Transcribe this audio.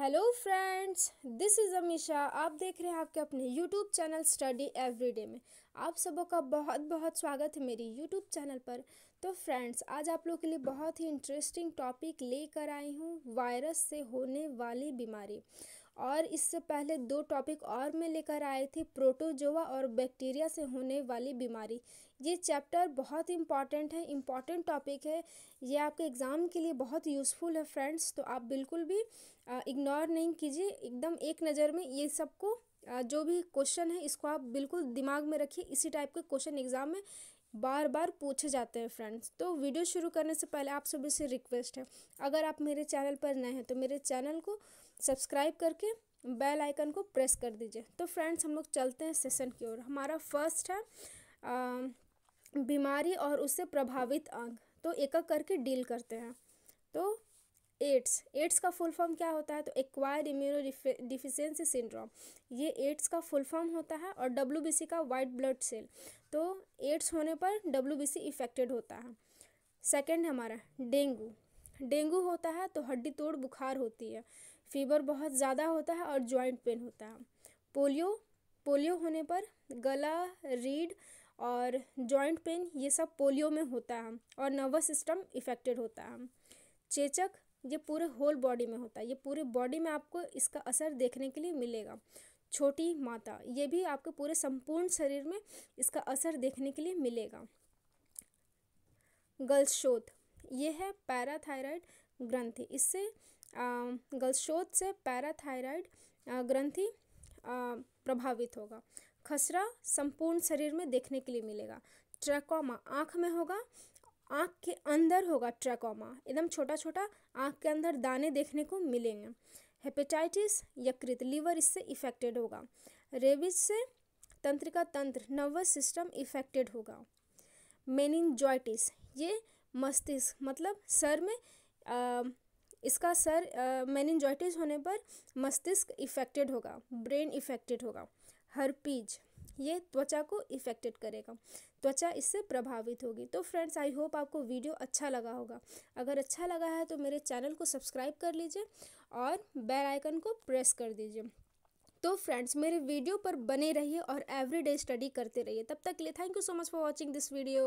hello friends this is Amisha आप देख रहे हैं आपके अपने यूट्यूब चैनल स्टडी एवरीडे में आप सबों का बहुत बहुत स्वागत है मेरी यूट्यूब चैनल पर तो फ्रेंड्स आज आप लोगों के लिए बहुत ही इंटरेस्टिंग टॉपिक लेकर आई हूँ वायरस से होने वाली बीमारी और इससे पहले दो टॉपिक और मैं लेकर आई थी प्रोटोजोआ और बैक्टीरिया से होने वाली बीमारी ये चैप्टर बहुत इम्पॉर्टेंट है इम्पॉर्टेंट टॉपिक है ये आपके एग्ज़ाम के लिए बहुत यूज़फुल है फ्रेंड्स तो आप बिल्कुल भी इग्नोर नहीं कीजिए एकदम एक नज़र में ये सबको जो भी क्वेश्चन है इसको आप बिल्कुल दिमाग में रखिए इसी टाइप के क्वेश्चन एग्ज़ाम में बार बार पूछे जाते हैं फ्रेंड्स तो वीडियो शुरू करने से पहले आप सभी से रिक्वेस्ट है अगर आप मेरे चैनल पर नए हैं तो मेरे चैनल को सब्सक्राइब करके बेल आइकन को प्रेस कर दीजिए तो फ्रेंड्स हम लोग चलते हैं सेशन की ओर हमारा फर्स्ट है बीमारी और उससे प्रभावित अंग तो एक एक करके डील करते हैं तो एड्स एड्स का फुल फॉर्म क्या होता है तो एक्वायर इम्यूनो डिफिशेंसी सिंड्रोम ये एड्स का फुल फॉर्म होता है और डब्ल्यू का वाइट ब्लड सेल तो एड्स होने पर डब्ल्यू इफेक्टेड होता है सेकेंड हमारा डेंगू डेंगू होता है तो हड्डी तोड़ बुखार होती है फीवर बहुत ज़्यादा होता है और जॉइंट पेन होता है पोलियो पोलियो होने पर गला रीड और जॉइंट पेन ये सब पोलियो में होता है और नर्वस सिस्टम इफेक्टेड होता है चेचक ये पूरे होल बॉडी में होता है ये पूरे बॉडी में आपको इसका असर देखने के लिए मिलेगा छोटी माता ये भी आपके पूरे संपूर्ण शरीर में इसका असर देखने के लिए मिलेगा गलशोथ ये है पैराथायराइड ग्रंथि इससे गलशोध से पैराथायराइड ग्रंथि प्रभावित होगा खसरा संपूर्ण शरीर में देखने के लिए मिलेगा ट्रैकोमा आँख में होगा आँख के अंदर होगा ट्रैकोमा एकदम छोटा छोटा आँख के अंदर दाने देखने को मिलेंगे हेपेटाइटिस यकृत लीवर इससे इफेक्टेड होगा रेबिज से तंत्रिका तंत्र नर्वस सिस्टम इफेक्टेड होगा मेनिनजॉइटिस ये मस्तिष्क मतलब सर में आ, इसका सर मैनजाइटिस होने पर मस्तिष्क इफेक्टेड होगा ब्रेन इफेक्टेड होगा हर पीज ये त्वचा को इफेक्टेड करेगा त्वचा इससे प्रभावित होगी तो फ्रेंड्स आई होप आपको वीडियो अच्छा लगा होगा अगर अच्छा लगा है तो मेरे चैनल को सब्सक्राइब कर लीजिए और बेल आइकन को प्रेस कर दीजिए तो फ्रेंड्स मेरे वीडियो पर बने रहिए और एवरीडे स्टडी करते रहिए तब तक के लिए thank you so much for watching this video